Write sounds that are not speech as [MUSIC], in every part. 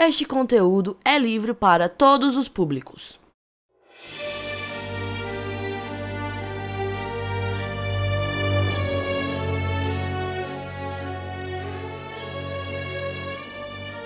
Este conteúdo é livre para todos os públicos.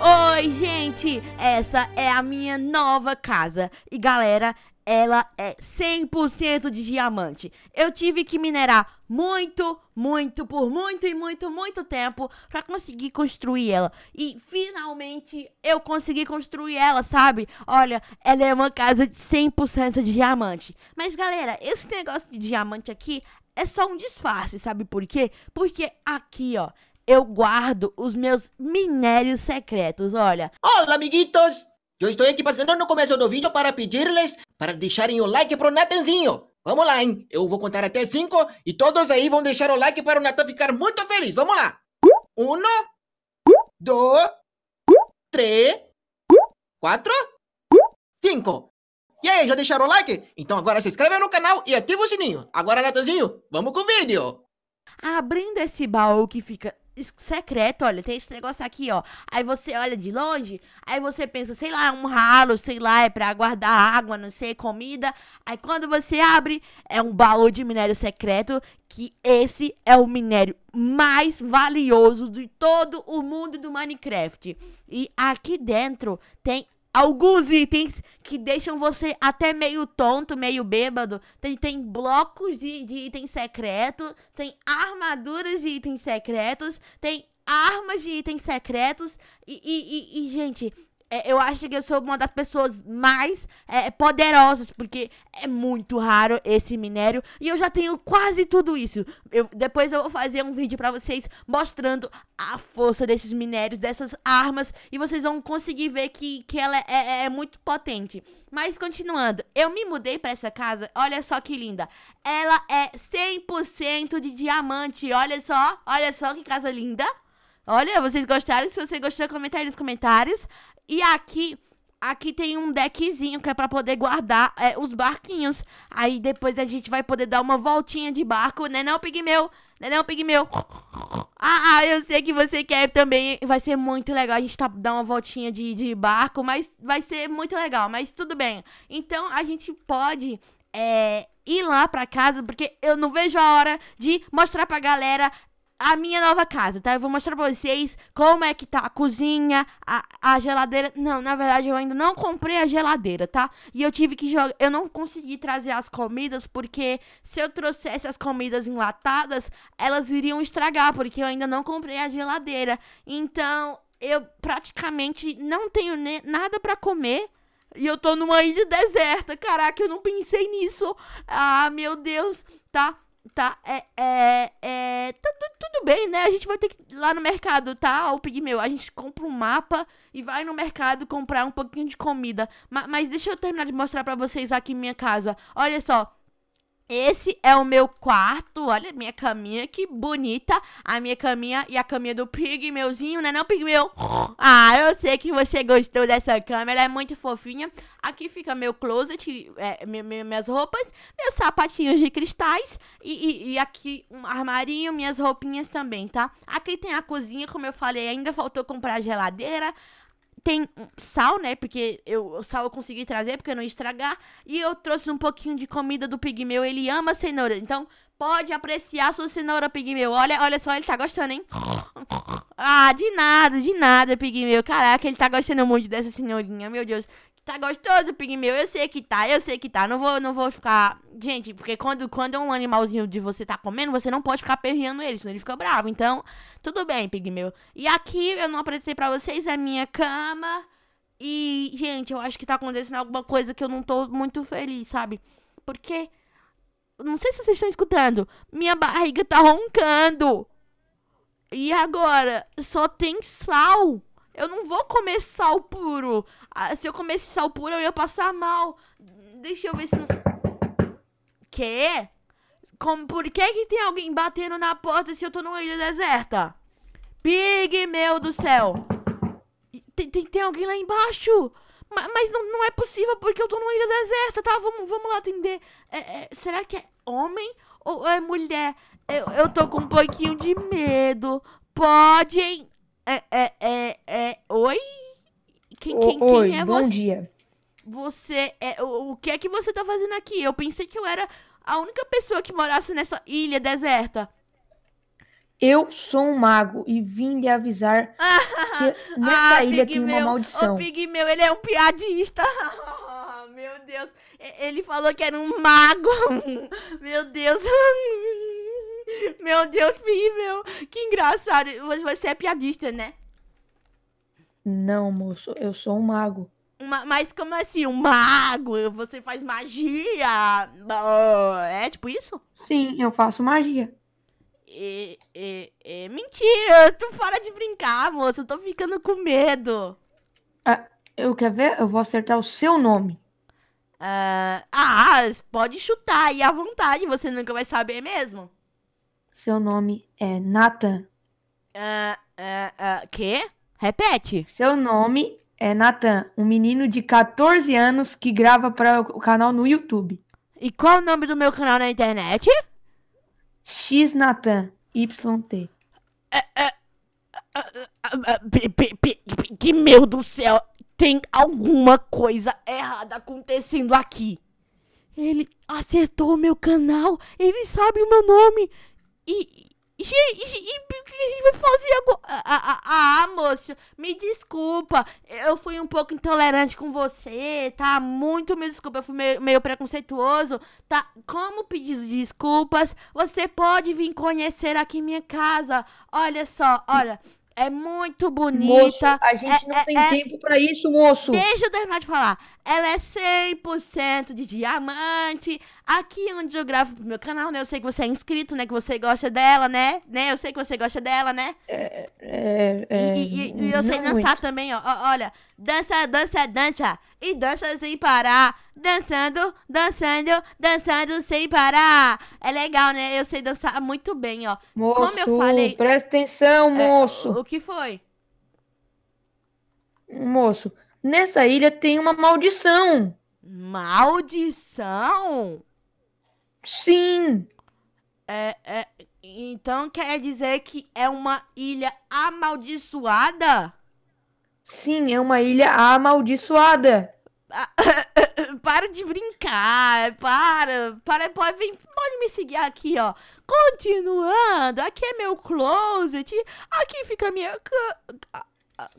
Oi, gente! Essa é a minha nova casa. E galera, ela é 100% de diamante. Eu tive que minerar muito, muito, por muito e muito, muito tempo para conseguir construir ela. E finalmente eu consegui construir ela, sabe? Olha, ela é uma casa de 100% de diamante. Mas galera, esse negócio de diamante aqui é só um disfarce, sabe por quê? Porque aqui, ó, eu guardo os meus minérios secretos, olha. Olá, amiguitos! Eu estou aqui passando no começo do vídeo para pedir-lhes para deixarem o like pro Natanzinho. Vamos lá, hein? Eu vou contar até 5 e todos aí vão deixar o like para o Natan ficar muito feliz. Vamos lá! Um, dois, três, quatro, cinco. E aí, já deixaram o like? Então agora se inscreve no canal e ativa o sininho. Agora, Natanzinho, vamos com o vídeo! Abrindo esse baú que fica secreto, olha, tem esse negócio aqui, ó. Aí você olha de longe, aí você pensa, sei lá, é um ralo, sei lá, é pra guardar água, não sei, comida. Aí quando você abre, é um baú de minério secreto, que esse é o minério mais valioso de todo o mundo do Minecraft. E aqui dentro tem alguns itens que deixam você até meio tonto, meio bêbado. Tem, tem blocos de, de itens secretos, tem armaduras de itens secretos, tem armas de itens secretos. E, e, e, e gente, é, eu acho que eu sou uma das pessoas mais é, poderosas, porque é muito raro esse minério e eu já tenho quase tudo isso. Eu, depois eu vou fazer um vídeo para vocês mostrando a força desses minérios, dessas armas, e vocês vão conseguir ver que, que ela é, é, é muito potente. Mas continuando, eu me mudei para essa casa, olha só que linda. Ela é 100% de diamante, olha só, olha só que casa linda. Olha, vocês gostaram? Se você gostou, comenta aí nos comentários. E aqui aqui tem um deckzinho que é para poder guardar é, os barquinhos. Aí depois a gente vai poder dar uma voltinha de barco, né não, Pigmeu? Né não, Pigmeu? Ah, ah, eu sei que você quer também. Vai ser muito legal a gente tá, dar uma voltinha de, de barco, mas vai ser muito legal, mas tudo bem. Então a gente pode... É, ir lá pra casa, porque eu não vejo a hora de mostrar pra galera a minha nova casa, tá? Eu vou mostrar pra vocês como é que tá a cozinha, a, a geladeira. Não, na verdade eu ainda não comprei a geladeira, tá? E eu tive que jogar. Eu não consegui trazer as comidas porque se eu trouxesse as comidas enlatadas, elas iriam estragar, porque eu ainda não comprei a geladeira. Então eu praticamente não tenho nada para comer. E eu tô numa ilha deserta. Caraca, eu não pensei nisso. Ah, meu Deus, tá? Tá? É. É. É. Tá bem, né? A gente vai ter que ir lá no mercado, tá? Ou pedir meu, a gente compra um mapa e vai no mercado comprar um pouquinho de comida. Ma mas deixa eu terminar de mostrar para vocês aqui minha casa. Olha só, esse é o meu quarto, olha minha caminha, que bonita. A minha caminha e a caminha do Pigmeuzinho, né não, Pigmeu? Ah, eu sei que você gostou dessa cama, ela é muito fofinha. Aqui fica meu closet, é, minhas roupas, meus sapatinhos de cristais e, e, e aqui um armarinho, minhas roupinhas também, tá? Aqui tem a cozinha, como eu falei, ainda faltou comprar geladeira tem sal, né? Porque eu, sal eu consegui trazer porque eu não ia estragar. E eu trouxe um pouquinho de comida do pigmeu. Ele ama cenoura. Então, pode apreciar sua cenoura, pigmeu. Olha, olha só, ele tá gostando, hein? Ah, de nada, de nada, pigmeu. Caraca, ele tá gostando muito dessa cenourinha, meu Deus. Tá gostoso, pigmeu? Eu sei que tá, eu sei que tá. Não vou, não vou ficar. Gente, porque quando, quando é um animalzinho de você tá comendo, você não pode ficar perreando ele, senão ele fica bravo. Então, tudo bem, pigmeu. E aqui eu não apresentei pra vocês a minha cama. E, gente, eu acho que tá acontecendo alguma coisa que eu não tô muito feliz, sabe? Porque. Não sei se vocês estão escutando. Minha barriga tá roncando. E agora? Só tem sal. Eu não vou comer sal puro. Ah, se eu comesse sal puro, eu ia passar mal. Deixa eu ver se não... Quê? Como, por que que tem alguém batendo na porta se eu tô numa ilha deserta? Pig, meu do céu. Tem, tem, tem alguém lá embaixo. Mas, mas não, não, é possível porque eu tô numa ilha deserta, tá? Vamos, vamos lá atender. É, é, será que é homem ou é mulher? Eu, eu tô com um pouquinho de medo. Podem... É, é, é quem, quem, Oi, é bom você? Dia. Você é. O, o que é que você tá fazendo aqui? Eu pensei que eu era a única pessoa que morasse nessa ilha deserta. Eu sou um mago e vim lhe avisar [LAUGHS] que nessa ah, ilha tem meu, uma maldição. O meu, ele é um piadista. Oh, [LAUGHS] meu Deus. Ele falou que era um mago. [LAUGHS] Meu Deus. Meu Deus, meu, Que engraçado. Você é piadista, né? Não, moço, eu sou um mago. Uma, mas como assim, um mago? Você faz magia? É tipo isso? Sim, eu faço magia. É, é, é mentira, Tô fora de brincar, moço, eu tô ficando com medo. Ah, eu quero ver? Eu vou acertar o seu nome. Ah, ah, pode chutar aí à vontade, você nunca vai saber mesmo. Seu nome é Nathan. Ah, ah, ah, quê? Repete. Seu nome é Nathan, um menino de 14 anos que grava para o canal no YouTube. E qual é o nome do meu canal na internet? X Natan, YT. É, é, é, que meu do céu, tem alguma coisa errada acontecendo aqui. Ele acertou o meu canal, ele sabe o meu nome. E, e o que a gente vai fazer agora? Ah, ah, ah, ah, moço, me desculpa. Eu fui um pouco intolerante com você, tá? Muito me desculpa. Eu fui meio, meio preconceituoso, tá? Como pedido de desculpas, você pode vir conhecer aqui minha casa. Olha só, olha. É muito bonita. Moço, a gente é, não é, tem é... tempo para isso, moço. Deixa eu terminar de falar. Ela é 100% de diamante. Aqui onde eu gravo pro meu canal, né? Eu sei que você é inscrito, né? Que você gosta dela, né? né? Eu sei que você gosta dela, né? É, é, é e, e, e eu sei dançar muito. também, ó. Olha, dança, dança, dança. E dança sem parar dançando, dançando, dançando sem parar. É legal, né? Eu sei dançar muito bem, ó. Moço, Como eu falei. Presta atenção, é, moço. É, o, o que foi? Moço, nessa ilha tem uma maldição. Maldição? Sim. É, é, então quer dizer que é uma ilha amaldiçoada? Sim, é uma ilha amaldiçoada. Ah, [LAUGHS] para de brincar, para, para, pode, vem, pode me seguir aqui, ó. Continuando, aqui é meu closet, aqui fica minha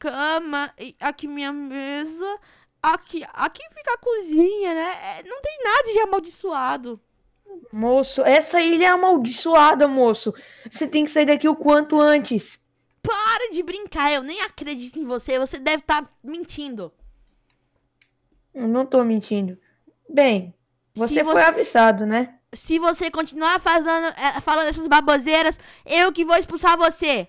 cama, aqui minha mesa, aqui, aqui fica a cozinha, né? É, não tem nada de amaldiçoado. Moço, essa ilha é amaldiçoada, moço. Você tem que sair daqui o quanto antes. Para de brincar, eu nem acredito em você, você deve estar tá mentindo. Eu não tô mentindo. Bem, você, você... foi avisado, né? Se você continuar falando, é, falando essas baboseiras, eu que vou expulsar você.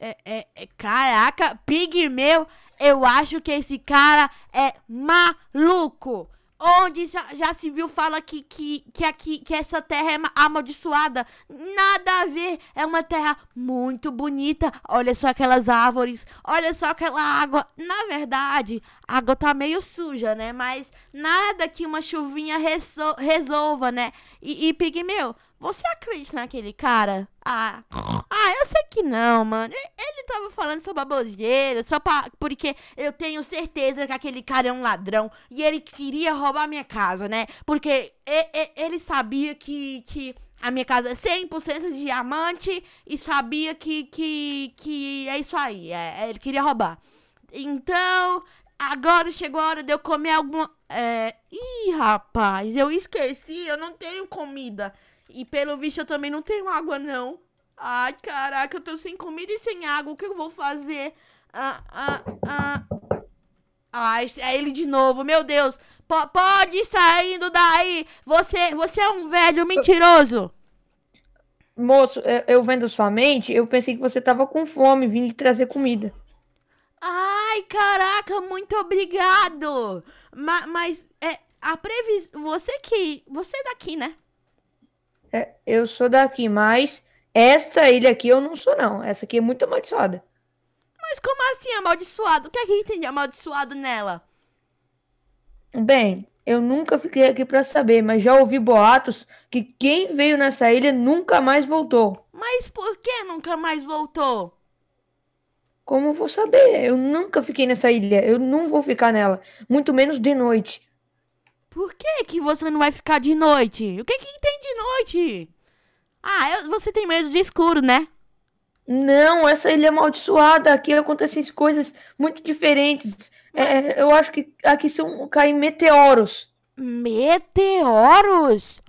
É, é, é, caraca, Pigmeu, eu acho que esse cara é maluco onde já, já se viu fala que, que, que, aqui, que essa terra é amaldiçoada. Nada a ver. É uma terra muito bonita. Olha só aquelas árvores. Olha só aquela água. Na verdade, a água tá meio suja, né? Mas nada que uma chuvinha resolva, né? E, e Pigmeu, você acredita naquele cara? Ah, ah, eu sei que não, mano. Ele tava falando sua baboseira, só pra, porque eu tenho certeza que aquele cara é um ladrão e ele queria roubar minha casa, né? Porque ele sabia que, que a minha casa é 100% de diamante e sabia que, que, que é isso aí, é, é, ele queria roubar. Então, agora chegou a hora de eu comer alguma. É... Ih, rapaz, eu esqueci, eu não tenho comida. E pelo visto eu também não tenho água, não. Ai, caraca, eu tô sem comida e sem água. O que eu vou fazer? Ah, ah, ah. Ai, é ele de novo, meu Deus. P pode saindo daí. Você, você é um velho mentiroso. Moço, eu, eu vendo sua mente, eu pensei que você tava com fome, vim lhe trazer comida. Ai, caraca, muito obrigado. Ma mas é, a previs... Você que... Você é daqui, né? É, eu sou daqui, mas essa ilha aqui eu não sou, não. Essa aqui é muito amaldiçoada. Mas como assim amaldiçoado? O que é que tem de amaldiçoado nela? Bem, eu nunca fiquei aqui para saber, mas já ouvi boatos que quem veio nessa ilha nunca mais voltou. Mas por que nunca mais voltou? Como eu vou saber? Eu nunca fiquei nessa ilha. Eu não vou ficar nela. Muito menos de noite. Por que que você não vai ficar de noite? O que que tem de noite? Ah, eu, você tem medo de escuro, né? Não, essa ilha amaldiçoada, aqui acontecem coisas muito diferentes. É, eu acho que aqui são, caem meteoros. Meteoros?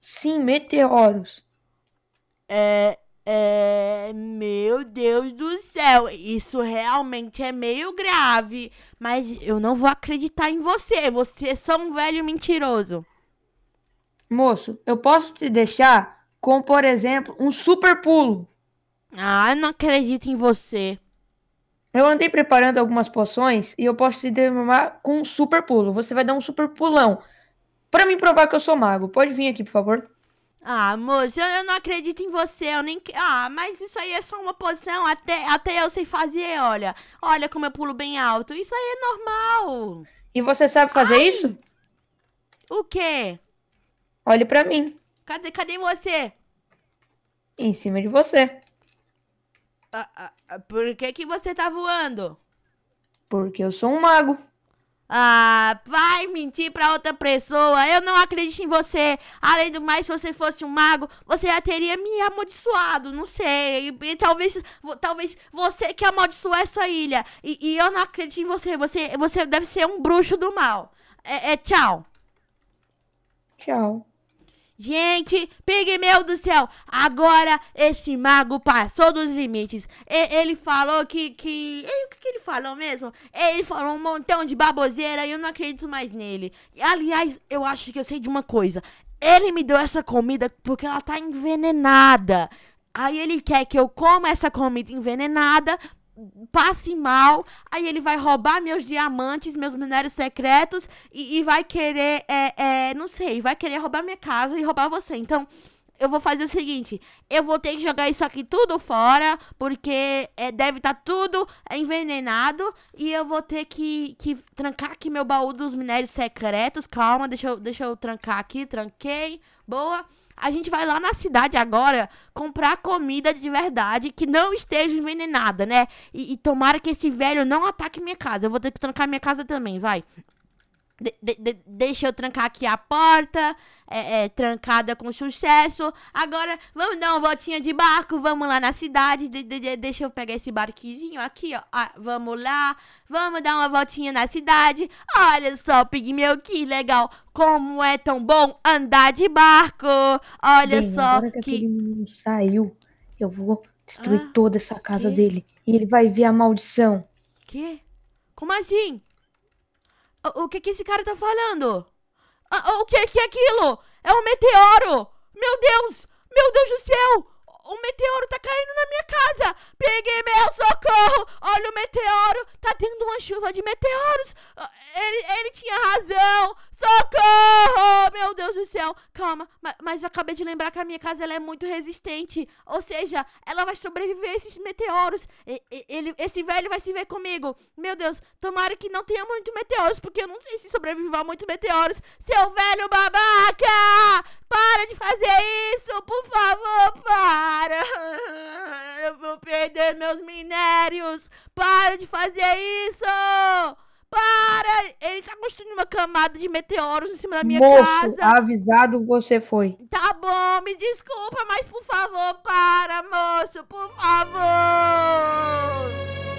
Sim, meteoros. É, é, meu Deus do céu, isso realmente é meio grave, mas eu não vou acreditar em você, você é só um velho mentiroso. Moço, eu posso te deixar com, por exemplo, um super pulo. Ah, não acredito em você. Eu andei preparando algumas poções e eu posso te derramar com um super pulo. Você vai dar um super pulão. Para me provar que eu sou mago. Pode vir aqui, por favor. Ah, moça, eu, não acredito em você, eu nem... Ah, mas isso aí é só uma posição, até, até eu sei fazer, olha. Olha como eu pulo bem alto, isso aí é normal. E você sabe fazer Ai. isso? O quê? Olhe pra mim. Cadê, cadê você? Em cima de você. Ah, ah, ah por que que você tá voando? Porque eu sou um mago. Ah, vá mentir para outra pessoa. Eu não acredito em você. Além do mais, se você fosse um mago, você já teria me amaldiçoado. Não sei. E, e talvez, talvez você que amaldiçoou essa ilha. E, e, eu não acredito em você. Você, você deve ser um bruxo do mal. é, é tchau. Tchau. Gente, pigmeu do céu, agora esse mago passou dos limites. E, ele falou que. que o que, que, ele falou mesmo? Ele falou um montão de baboseira e eu não acredito mais nele. Aliás, eu acho que eu sei de uma coisa. Ele me deu essa comida porque ela tá envenenada. Aí ele quer que eu coma essa comida envenenada passe mal, aí ele vai roubar meus diamantes, meus minérios secretos e, e vai querer, é, é, não sei, vai querer roubar minha casa e roubar você. Então, eu vou fazer o seguinte: eu vou ter que jogar isso aqui tudo fora, porque é, deve estar tá tudo envenenado. E eu vou ter que, que trancar aqui meu baú dos minérios secretos. Calma, deixa eu, deixa eu trancar aqui. Tranquei. Boa. A gente vai lá na cidade agora comprar comida de verdade que não esteja envenenada, né? E, e tomara que esse velho não ataque minha casa. Eu vou ter que trancar minha casa também, vai. De, de, deixa eu trancar aqui a porta, é, é, trancada com sucesso. Agora, vamos dar uma voltinha de barco, vamos lá na cidade. deixa eu pegar esse barquinho aqui, ó. Ah, vamos lá, vamos dar uma voltinha na cidade. Olha só, Pigmeu, que legal. Como é tão bom andar de barco. Olha Bem, só. que, que... saiu, eu vou destruir ah, toda essa casa que? dele. E ele vai ver a maldição. Que? Como assim? O, que que esse cara tá falando? O, o que que é aquilo? É um meteoro! Meu Deus! Meu Deus do céu! um meteoro tá caindo na minha casa. Peguei meu socorro. Olha o meteoro. Tá tendo uma chuva de meteoros. Ah, ele, ele tinha razão. Socorro! Meu Deus do céu. Calma, mas, eu acabei de lembrar que a minha casa ela é muito resistente. Ou seja, ela vai sobreviver a esses meteoros. ele, esse velho vai se ver comigo. Meu Deus, tomara que não tenha muito meteoros, porque eu não sei se sobreviver a muitos meteoros. Seu velho babaca! Para de fazer isso, por favor, para! [LAUGHS] Eu vou perder meus minérios! Para de fazer isso! Para! Ele tá construindo uma camada de meteoros em cima da minha Moço, casa. avisado você foi. Tá bom, me desculpa, mas por favor, para, moço, por favor!